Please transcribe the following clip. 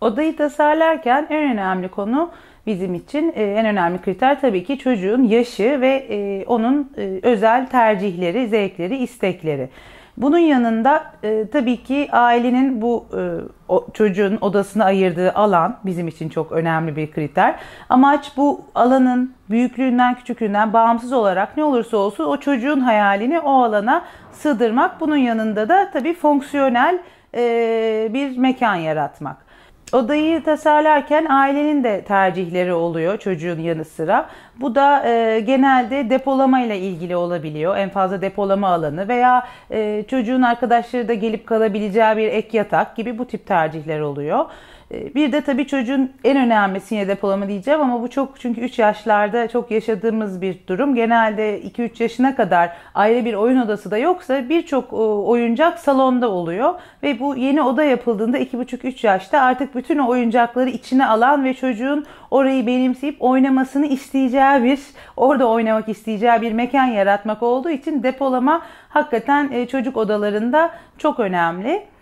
Odayı tasarlarken en önemli konu bizim için e, en önemli kriter tabii ki çocuğun yaşı ve e, onun e, özel tercihleri, zevkleri, istekleri. Bunun yanında e, tabii ki ailenin bu e, o, çocuğun odasını ayırdığı alan bizim için çok önemli bir kriter. Amaç bu alanın büyüklüğünden küçüklüğünden bağımsız olarak ne olursa olsun o çocuğun hayalini o alana sığdırmak. Bunun yanında da tabii fonksiyonel e, bir mekan yaratmak. Odayı tasarlarken ailenin de tercihleri oluyor çocuğun yanı sıra. Bu da e, genelde depolama ile ilgili olabiliyor. En fazla depolama alanı veya e, çocuğun arkadaşları da gelip kalabileceği bir ek yatak gibi bu tip tercihler oluyor. Ee, bir de tabii çocuğun en önemli yine depolama diyeceğim ama bu çok çünkü 3 yaşlarda çok yaşadığımız bir durum. Genelde 2-3 yaşına kadar ayrı bir oyun odası da yoksa birçok e, oyuncak salonda oluyor. Ve bu yeni oda yapıldığında 2,5-3 yaşta artık bütün o oyuncakları içine alan ve çocuğun orayı benimseyip oynamasını isteyeceği bir, orada oynamak isteyeceği bir mekan yaratmak olduğu için depolama hakikaten e, çocuk odalarında çok önemli.